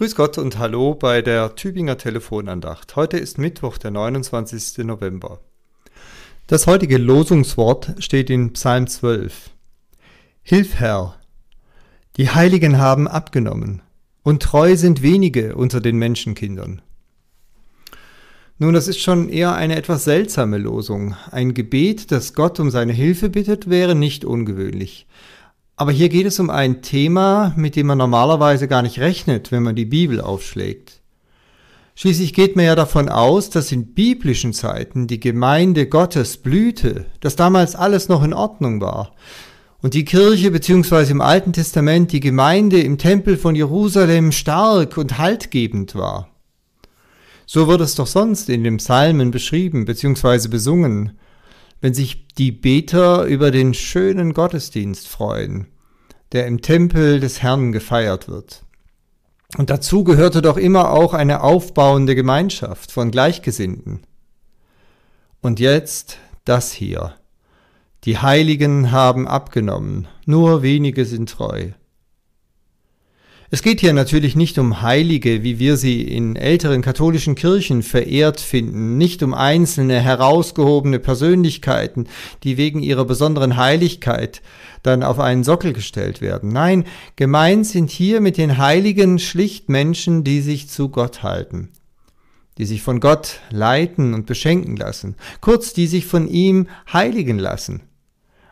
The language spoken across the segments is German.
Grüß Gott und hallo bei der Tübinger Telefonandacht. Heute ist Mittwoch, der 29. November. Das heutige Losungswort steht in Psalm 12. Hilf Herr, die Heiligen haben abgenommen, und treu sind wenige unter den Menschenkindern. Nun, das ist schon eher eine etwas seltsame Losung. Ein Gebet, das Gott um seine Hilfe bittet, wäre nicht ungewöhnlich. Aber hier geht es um ein Thema, mit dem man normalerweise gar nicht rechnet, wenn man die Bibel aufschlägt. Schließlich geht man ja davon aus, dass in biblischen Zeiten die Gemeinde Gottes blühte, dass damals alles noch in Ordnung war. Und die Kirche bzw. im Alten Testament die Gemeinde im Tempel von Jerusalem stark und haltgebend war. So wird es doch sonst in den Psalmen beschrieben bzw. besungen wenn sich die Beter über den schönen Gottesdienst freuen, der im Tempel des Herrn gefeiert wird. Und dazu gehörte doch immer auch eine aufbauende Gemeinschaft von Gleichgesinnten. Und jetzt das hier. Die Heiligen haben abgenommen, nur wenige sind treu. Es geht hier natürlich nicht um Heilige, wie wir sie in älteren katholischen Kirchen verehrt finden, nicht um einzelne herausgehobene Persönlichkeiten, die wegen ihrer besonderen Heiligkeit dann auf einen Sockel gestellt werden. Nein, gemeint sind hier mit den Heiligen schlicht Menschen, die sich zu Gott halten die sich von Gott leiten und beschenken lassen, kurz die sich von ihm heiligen lassen,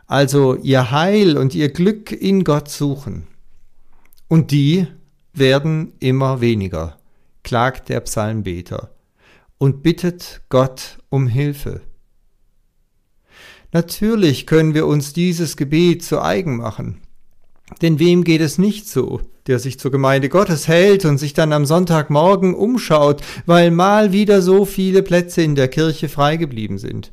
also ihr Heil und ihr Glück in Gott suchen. Und die werden immer weniger, klagt der Psalmbeter und bittet Gott um Hilfe. Natürlich können wir uns dieses Gebet zu eigen machen. Denn wem geht es nicht so, der sich zur Gemeinde Gottes hält und sich dann am Sonntagmorgen umschaut, weil mal wieder so viele Plätze in der Kirche frei geblieben sind?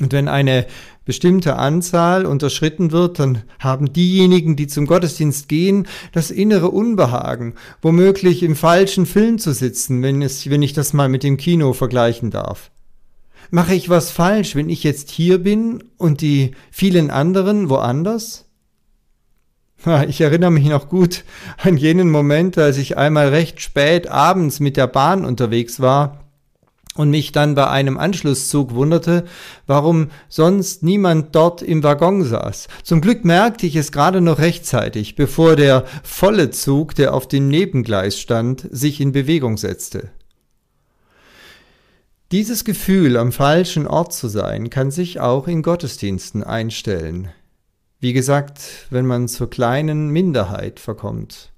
Und wenn eine bestimmte Anzahl unterschritten wird, dann haben diejenigen, die zum Gottesdienst gehen, das innere Unbehagen, womöglich im falschen Film zu sitzen, wenn, es, wenn ich das mal mit dem Kino vergleichen darf. Mache ich was falsch, wenn ich jetzt hier bin und die vielen anderen woanders? Ich erinnere mich noch gut an jenen Moment, als ich einmal recht spät abends mit der Bahn unterwegs war und mich dann bei einem Anschlusszug wunderte, warum sonst niemand dort im Waggon saß. Zum Glück merkte ich es gerade noch rechtzeitig, bevor der volle Zug, der auf dem Nebengleis stand, sich in Bewegung setzte. Dieses Gefühl, am falschen Ort zu sein, kann sich auch in Gottesdiensten einstellen. Wie gesagt, wenn man zur kleinen Minderheit verkommt.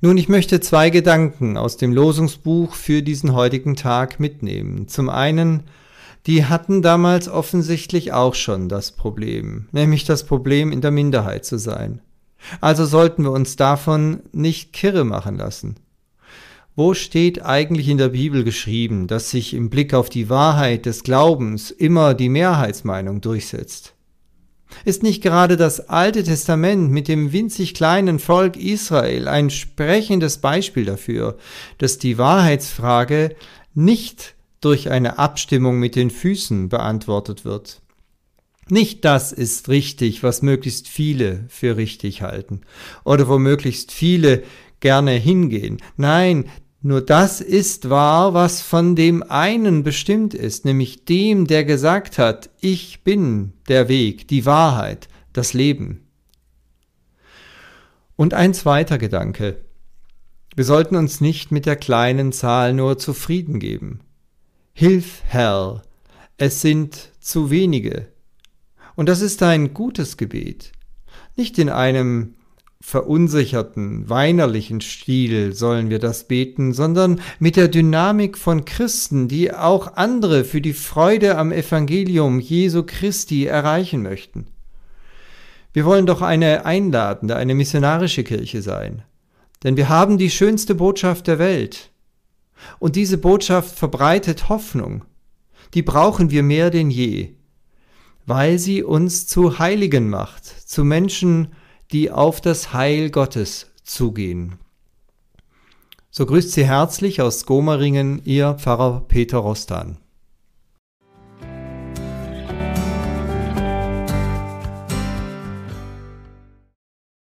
Nun, ich möchte zwei Gedanken aus dem Losungsbuch für diesen heutigen Tag mitnehmen. Zum einen, die hatten damals offensichtlich auch schon das Problem, nämlich das Problem, in der Minderheit zu sein. Also sollten wir uns davon nicht kirre machen lassen. Wo steht eigentlich in der Bibel geschrieben, dass sich im Blick auf die Wahrheit des Glaubens immer die Mehrheitsmeinung durchsetzt? Ist nicht gerade das Alte Testament mit dem winzig kleinen Volk Israel ein sprechendes Beispiel dafür, dass die Wahrheitsfrage nicht durch eine Abstimmung mit den Füßen beantwortet wird? Nicht das ist richtig, was möglichst viele für richtig halten oder wo möglichst viele gerne hingehen. Nein, nur das ist wahr, was von dem einen bestimmt ist, nämlich dem, der gesagt hat, ich bin der Weg, die Wahrheit, das Leben. Und ein zweiter Gedanke. Wir sollten uns nicht mit der kleinen Zahl nur zufrieden geben. Hilf, Herr, es sind zu wenige. Und das ist ein gutes Gebet. Nicht in einem verunsicherten, weinerlichen Stil sollen wir das beten, sondern mit der Dynamik von Christen, die auch andere für die Freude am Evangelium Jesu Christi erreichen möchten. Wir wollen doch eine einladende, eine missionarische Kirche sein, denn wir haben die schönste Botschaft der Welt. Und diese Botschaft verbreitet Hoffnung. Die brauchen wir mehr denn je, weil sie uns zu Heiligen macht, zu Menschen, die auf das Heil Gottes zugehen. So grüßt Sie herzlich aus Gomeringen Ihr Pfarrer Peter Rostan.